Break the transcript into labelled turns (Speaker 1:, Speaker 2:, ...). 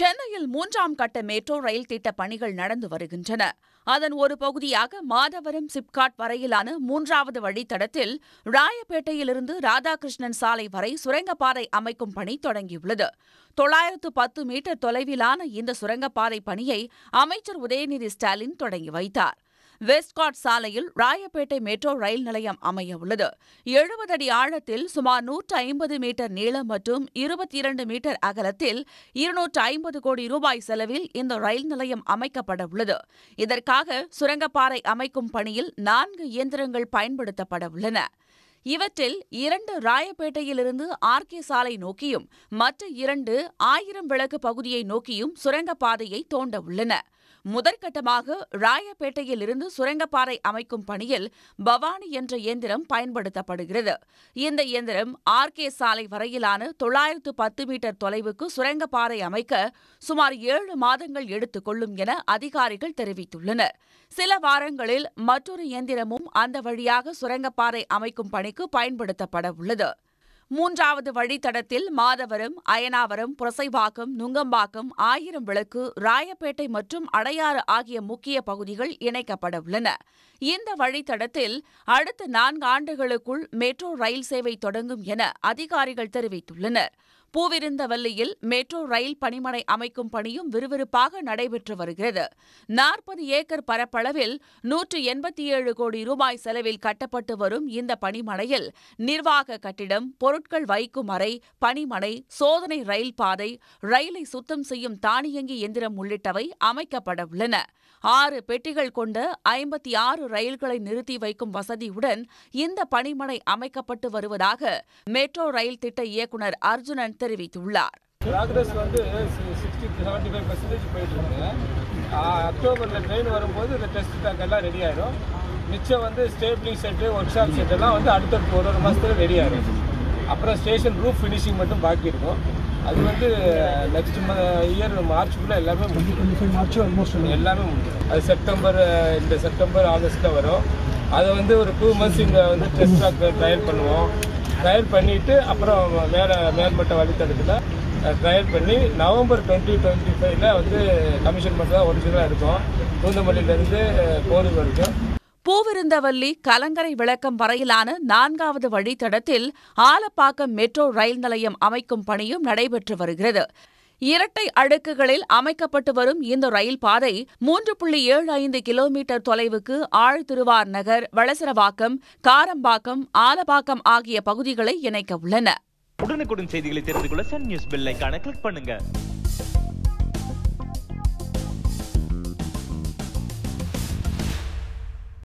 Speaker 1: சென்னையில் மூன்றாம் கட்ட மெட்ரோ ரயில் திட்ட பணிகள் நடந்து வருகின்றன அதன் ஒரு பகுதியாக மாதவரம் சிப்காட் வரையிலான மூன்றாவது வழித்தடத்தில் ராயப்பேட்டையிலிருந்து ராதாகிருஷ்ணன் சாலை வரை சுரங்கப்பாதை அமைக்கும் பணி தொடங்கியுள்ளது தொள்ளாயிரத்து பத்து மீட்டர் தொலைவிலான இந்த சுரங்கப்பாதை பணியை அமைச்சர் உதயநிதி ஸ்டாலின் தொடங்கி வைத்தார் வெஸ்ட்காட் சாலையில் ராயப்பேட்டை மெட்ரோ ரயில் நிலையம் அமைய உள்ளது எழுபது அடி ஆழத்தில் சுமார் நூற்று ஐம்பது மீட்டர் நீளம் மற்றும் இருபத்தி இரண்டு மீட்டர் அகலத்தில் இருநூற்று ஐம்பது கோடி ரூபாய் செலவில் இந்த ரயில் நிலையம் அமைக்கப்பட உள்ளது இதற்காக சுரங்கப்பாறை அமைக்கும் பணியில் நான்கு இயந்திரங்கள் பயன்படுத்தப்பட உள்ளன இவற்றில் இரண்டு ராயப்பேட்டையிலிருந்து ஆர்கே சாலை நோக்கியும் மற்ற இரண்டு ஆயிரம் விளக்கு பகுதியை நோக்கியும் சுரங்கப்பாதையை தோண்ட உள்ளன முதற்கட்டமாக ராயப்பேட்டையில் இருந்து சுரங்கப்பாறை அமைக்கும் பணியில் பவானி என்ற இயந்திரம் பயன்படுத்தப்படுகிறது இந்த இயந்திரம் ஆர்கே சாலை வரையிலான தொள்ளாயிரத்து பத்து மீட்டர் தொலைவுக்கு சுரங்கப்பாறை அமைக்க சுமார் ஏழு மாதங்கள் எடுத்துக் கொள்ளும் என அதிகாரிகள் தெரிவித்துள்ளனர் சில வாரங்களில் மற்றொரு இயந்திரமும் அந்த வழியாக சுரங்கப்பாறை அமைக்கும் பணிக்கு பயன்படுத்தப்பட உள்ளது மூன்றாவது வழித்தடத்தில் மாதவரம் அயனாவரம் புரசைவாக்கம் நுங்கம்பாக்கம் ஆயிரம் விளக்கு ராயப்பேட்டை மற்றும் அடையாறு ஆகிய முக்கிய பகுதிகள் இணைக்கப்பட உள்ளன இந்த வழித்தடத்தில் அடுத்த நான்கு ஆண்டுகளுக்குள் மெட்ரோ ரயில் சேவை தொடங்கும் என அதிகாரிகள் தெரிவித்துள்ளனர் பூவிருந்தவல்லியில் மெட்ரோ ரயில் பணிமனை அமைக்கும் பணியும் விறுவிறுப்பாக நடைபெற்று வருகிறது நாற்பது ஏக்கர் பரப்பளவில் நூற்று எண்பத்தி ஏழு கோடி ரூபாய் செலவில் கட்டப்பட்டு வரும் இந்த பணிமனையில் நிர்வாக கட்டிடம் பொருட்கள் வைக்கும் அறை பணிமனை சோதனை ரயில் பாதை ரயிலை சுத்தம் செய்யும் தானியங்கி எந்திரம் உள்ளிட்டவை அமைக்கப்பட உள்ளன ஆறு பெட்டிகள் கொண்ட ஐம்பத்தி ஆறு ரயில்களை நிறுத்தி வைக்கும் வசதியுடன் இந்த பணிமனை அமைக்கப்பட்டு வருவதாக மெட்ரோ ரயில் திட்ட இயக்குநர் அர்ஜுனன் தெரிவித்துள்ளார்
Speaker 2: ப்ராக்ரஸ் வந்து சிக்ஸ்டி செவன்ட்டி ஃபைவ் பர்சன்டேஜ் போயிட்டு அக்டோபரில் ட்ரெயின் வரும்போது இந்த டெஸ்ட் பேக் எல்லாம் ரெடி ஆயிரும் மிச்சம் வந்து stapling set workshop set எல்லாம் வந்து அடுத்த ஒரு ஒரு மாதத்தில் ரெடி ஆயிரும் அப்புறம் ஸ்டேஷன் ரூஃப் ஃபினிஷிங் மட்டும் பாக்கி இருக்கும் அது வந்து நெக்ஸ்ட் இயர் மார்ச்சுக்குள்ளே எல்லாமே முடிஞ்சிடும் மார்ச் ஆல்மோஸ்ட் எல்லாமே முடிஞ்சிடும் அது செப்டம்பர் இந்த செப்டம்பர் ஆகஸ்ட்டில் வரும் அதை வந்து ஒரு டூ மந்த்ஸ் இங்கே வந்து டெஸ்ட் ட்ராக் ட்ரையல் பண்ணுவோம் ட்ரையல் பண்ணிவிட்டு அப்புறம் மேலே மேம்பட்ட வழித்தடத்தில் ட்ரையல் பண்ணி நவம்பர் டுவெண்ட்டி டுவெண்ட்டி ஃபைவ்ல வந்து கமிஷன் பண்ணுறதா ஒரிஜினலாக இருக்கும் பூந்தமல்லியிலேருந்து போரூர்
Speaker 1: வரைக்கும் பூவிருந்தவல்லி கலங்கரை விளக்கம் வரையிலான நான்காவது வழித்தடத்தில் ஆலப்பாக்கம் மெட்ரோ ரயில் நிலையம் அமைக்கும் பணியும் நடைபெற்று வருகிறது இரட்டை அடுக்குகளில் அமைக்கப்பட்டு வரும் இந்த ரயில் பாதை மூன்று புள்ளி ஏழு ஐந்து கிலோமீட்டர் தொலைவுக்கு ஆழ்திருவார் நகர் வளசரவாக்கம் காரம்பாக்கம் ஆலபாக்கம் ஆகிய பகுதிகளை இணைக்க உள்ளன
Speaker 2: உடனுக்குடன் செய்திகளை தெரிந்து கொள்ள சன் நியூஸ் கிளிக் பண்ணுங்க